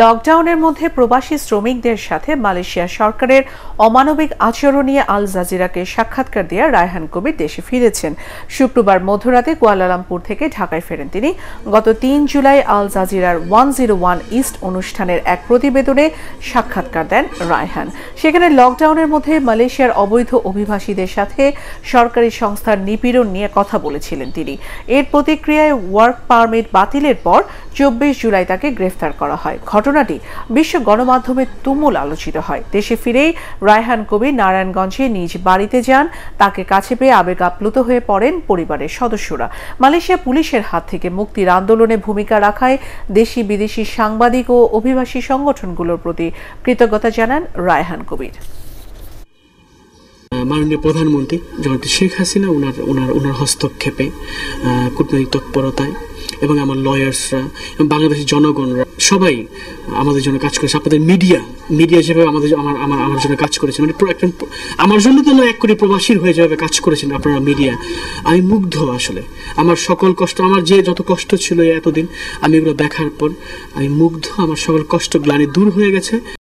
লকডাউনের মধ্যে প্রবাসী শ্রমিকদের সাথে মালয়েশিয়া সরকারের অমানবিক আচরণ নিয়ে আল জাজিরাকে সাক্ষাৎকার দিয়ে রায়হান কবির দেশে ফিরেছেন শুক্রবার মধ্যরাতে কুয়ালালামপুর থেকে ঢাকায় ফেরেন তিনি গত তিন জুলাই আল জাজিরার ওয়ান জিরো ওয়ান ইস্ট অনুষ্ঠানের এক প্রতিবেদনে সাক্ষাৎকার দেন রায়হান সেখানে লকডাউনের মধ্যে মালয়েশিয়ার অবৈধ অভিবাসীদের সাথে সরকারি সংস্থার নিপীড়ন নিয়ে কথা বলেছিলেন তিনি এর প্রতিক্রিয়ায় ওয়ার্ক পারমিট বাতিলের পর চব্বিশ জুলাই তাকে গ্রেফতার করা হয় ঘটনাটি বিশ্ব গণমাধ্যমে তুমুল আলোচিত হয় দেশে ফিরেই রায়হান কবির নারায়ণগঞ্জে নিজ বাড়িতে যান তাকে কাছে পেয়ে আবেগ আপ্লুত হয়ে পড়েন পরিবারের সদস্যরা মালয়েশিয়া পুলিশের হাত থেকে মুক্তির আন্দোলনে ভূমিকা রাখায় দেশি বিদেশি সাংবাদিক ও অভিবাসী সংগঠনগুলোর প্রতি কৃতজ্ঞতা জানান রায়হান কবির মাননীয় প্রধানমন্ত্রী জনপ্রিয় শেখ হাসিনা ওনার ওনার ওনার হস্তক্ষেপে কূটনৈতিক তৎপরতায় এবং আমার লয়ার্সরা এবং বাংলাদেশের জনগণরা সবাই আমাদের জন্য কাজ করেছে আপনাদের মিডিয়া মিডিয়া হিসেবে আমাদের আমার আমার আমার জন্য কাজ করেছে মানে একজন আমার জন্য তো এক কোটি প্রবাসীর হয়ে যাবে কাজ করেছেন আপনারা মিডিয়া আমি মুগ্ধ আসলে আমার সকল কষ্ট আমার যে যত কষ্ট ছিল এতদিন আমি এগুলো দেখার পর আমি মুগ্ধ আমার সকল কষ্ট গ্লানি দূর হয়ে গেছে